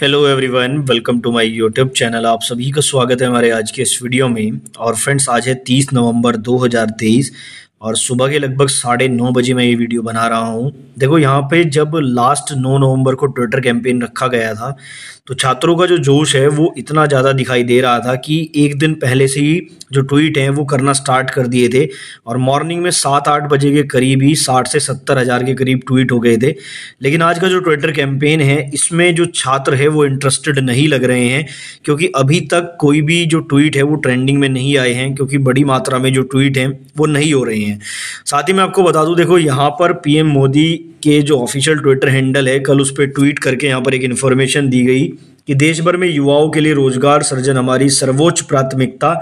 hello everyone welcome to my YouTube channel आप सभी का स्वागत है हमारे आज के इस वीडियो में और फ्रेंड्स आज है 30 नवंबर 2023 और सुबह के लगभग साढ़े नौ बजे मैं ये वीडियो बना रहा हूँ देखो यहाँ पे जब लास्ट नौ नवंबर को ट्विटर कैंपेन रखा गया था तो छात्रों का जो जोश है वो इतना ज़्यादा दिखाई दे रहा था कि एक दिन पहले से ही जो ट्वीट हैं वो करना स्टार्ट कर दिए थे और मॉर्निंग में सात आठ बजे के करीब ही साठ से सत्तर हज़ार के करीब ट्वीट हो गए थे लेकिन आज का जो ट्विटर कैंपेन है इसमें जो छात्र है वो इंटरेस्टेड नहीं लग रहे हैं क्योंकि अभी तक कोई भी जो ट्वीट है वो ट्रेंडिंग में नहीं आए हैं क्योंकि बड़ी मात्रा में जो ट्वीट हैं वो नहीं हो रहे हैं हैं साथ ही मैं आपको बता दूं देखो यहाँ पर पीएम मोदी के जो ऑफिशियल ट्विटर हैंडल है कल उस पर ट्वीट करके यहाँ पर एक इन्फॉर्मेशन दी गई कि देश भर में युवाओं के लिए रोजगार सृजन हमारी सर्वोच्च प्राथमिकता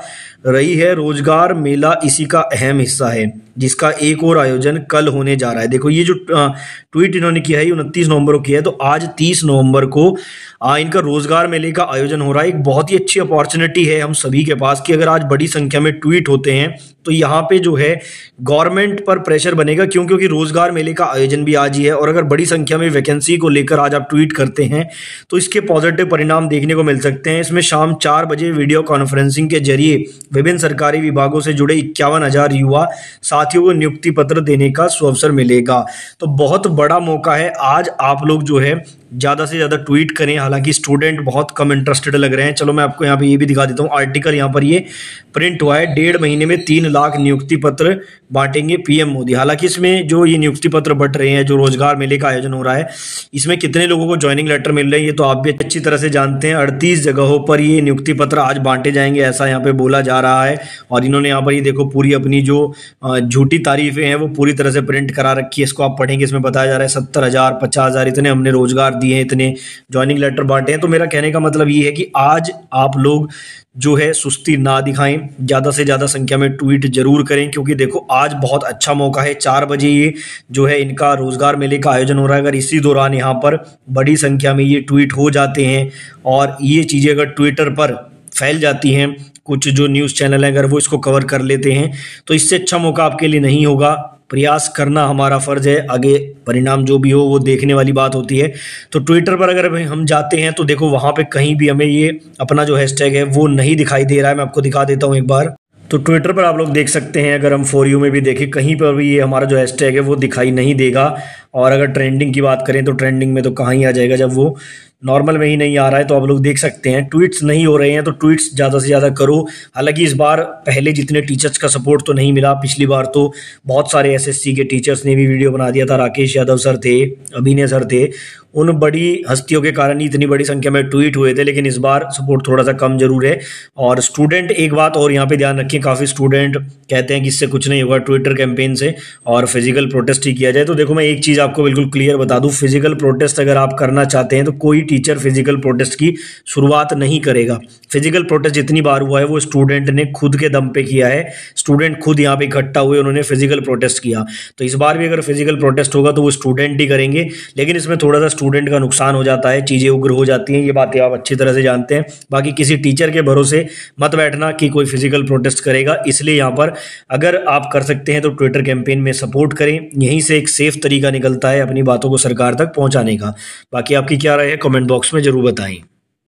रही है रोजगार मेला इसी का अहम हिस्सा है जिसका एक और आयोजन कल होने जा रहा है देखो ये जो ट्वीट इन्होंने किया है उनतीस नवंबर को किया है तो आज तीस नवंबर को आ, इनका रोजगार मेले का आयोजन हो रहा है एक बहुत ही अच्छी अपॉर्चुनिटी है हम सभी के पास कि अगर आज बड़ी संख्या में ट्वीट होते हैं तो यहाँ पे जो है गवर्नमेंट पर प्रेशर बनेगा क्यों क्योंकि रोजगार मेले का आयोजन भी आज ही है और अगर बड़ी संख्या में वैकेंसी को लेकर आज आप ट्वीट करते हैं तो इसके पॉजिटिव परिणाम देखने को मिल सकते हैं इसमें शाम चार बजे वीडियो कॉन्फ्रेंसिंग के जरिए विभिन्न सरकारी विभागों से जुड़े इक्यावन हजार युवा साथियों को नियुक्ति पत्र देने का सुअवसर मिलेगा तो बहुत बड़ा मौका है आज आप लोग जो है ज़्यादा से ज़्यादा ट्वीट करें हालांकि स्टूडेंट बहुत कम इंटरेस्टेड लग रहे हैं चलो मैं आपको यहाँ पे ये भी दिखा देता हूँ आर्टिकल यहाँ पर ये प्रिंट हुआ है डेढ़ महीने में तीन लाख नियुक्ति पत्र बांटेंगे पीएम मोदी हालांकि इसमें जो ये नियुक्ति पत्र बट रहे हैं जो रोजगार मेले का आयोजन हो रहा है इसमें कितने लोगों को ज्वाइनिंग लेटर मिल रहे हैं ये तो आप भी अच्छी तरह से जानते हैं अड़तीस जगहों पर ये नियुक्ति पत्र आज बांटे जाएंगे ऐसा यहाँ पर बोला जा रहा है और इन्होंने यहाँ पर ये देखो पूरी अपनी जो झूठी तारीफें हैं वो पूरी तरह से प्रिंट करा रखी है इसको आप पढ़ेंगे इसमें बताया जा रहा है सत्तर हज़ार पचास हज़ार इतने हमने रोजगार दिए हैं इतने ज्वाइनिंग लेटर बांटे हैं तो मेरा कहने का मतलब ये है कि आज आप लोग जो है सुस्ती ना दिखाएं ज़्यादा से ज़्यादा संख्या में ट्वीट जरूर करें क्योंकि देखो आज बहुत अच्छा मौका है चार बजे ये जो है इनका रोज़गार मेले का आयोजन हो रहा है अगर इसी दौरान यहाँ पर बड़ी संख्या में ये ट्वीट हो जाते हैं और ये चीज़ें अगर ट्विटर पर फैल जाती हैं कुछ जो न्यूज़ चैनल हैं अगर वो इसको कवर कर लेते हैं तो इससे अच्छा मौका आपके लिए नहीं होगा प्रयास करना हमारा फ़र्ज़ है आगे परिणाम जो भी हो वो देखने वाली बात होती है तो ट्विटर पर अगर हम जाते हैं तो देखो वहाँ पे कहीं भी हमें ये अपना जो हैशटैग है वो नहीं दिखाई दे रहा है मैं आपको दिखा देता हूँ एक बार तो ट्विटर पर आप लोग देख सकते हैं अगर हम फोर यू में भी देखें कहीं पर भी ये हमारा जो हैशटैग है वो दिखाई नहीं देगा और अगर ट्रेंडिंग की बात करें तो ट्रेंडिंग में तो कहाँ ही आ जाएगा जब वो नॉर्मल में ही नहीं आ रहा है तो आप लोग देख सकते हैं ट्वीट्स नहीं हो रहे हैं तो ट्वीट्स ज़्यादा से ज़्यादा करो हालांकि इस बार पहले जितने टीचर्स का सपोर्ट तो नहीं मिला पिछली बार तो बहुत सारे एसएससी के टीचर्स ने भी वीडियो बना दिया था राकेश यादव सर थे अभिनय सर थे उन बड़ी हस्तियों के कारण ही इतनी बड़ी संख्या में ट्वीट हुए थे लेकिन इस बार सपोर्ट थोड़ा सा कम जरूर है और स्टूडेंट एक बात और यहाँ पे ध्यान रखिए काफ़ी स्टूडेंट कहते हैं कि इससे कुछ नहीं होगा ट्विटर कैंपेन से और फिजिकल प्रोटेस्ट ही किया जाए तो देखो मैं एक चीज़ आपको बिल्कुल क्लियर बता दूं फिजिकल प्रोटेस्ट अगर आप करना चाहते हैं तो कोई टीचर फिजिकल प्रोटेस्ट की शुरुआत नहीं करेगा फिजिकल प्रोटेस्ट जितनी बार हुआ है वो स्टूडेंट ने खुद के दम पे किया है स्टूडेंट खुद यहाँ पे इकट्ठा हुए उन्होंने फिजिकल प्रोटेस्ट किया तो इस बार भी अगर फिजिकल प्रोटेस्ट होगा तो वो स्टूडेंट ही करेंगे लेकिन इसमें थोड़ा सा स्टूडेंट का नुकसान हो जाता है चीज़ें उग्र हो जाती हैं ये बातें आप अच्छी तरह से जानते हैं बाकी किसी टीचर के भरोसे मत बैठना कि कोई फिजिकल प्रोटेस्ट करेगा इसलिए यहाँ पर अगर आप कर सकते हैं तो ट्विटर कैंपेन में सपोर्ट करें यहीं से एक सेफ तरीका निकल चलता है अपनी बातों को सरकार तक पहुंचाने का बाकी आपकी क्या राय है कॉमेंट बॉक्स में ज़रूर बताएं